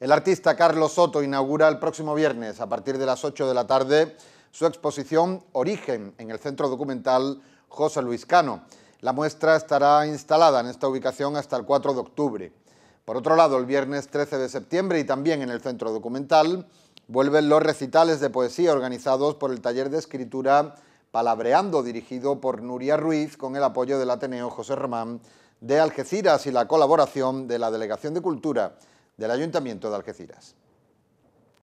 El artista Carlos Soto inaugura el próximo viernes, a partir de las 8 de la tarde, su exposición Origen en el Centro Documental José Luis Cano. La muestra estará instalada en esta ubicación hasta el 4 de octubre. Por otro lado, el viernes 13 de septiembre y también en el Centro Documental vuelven los recitales de poesía organizados por el taller de escritura Palabreando, dirigido por Nuria Ruiz con el apoyo del Ateneo José Román de Algeciras y la colaboración de la Delegación de Cultura del Ayuntamiento de Algeciras.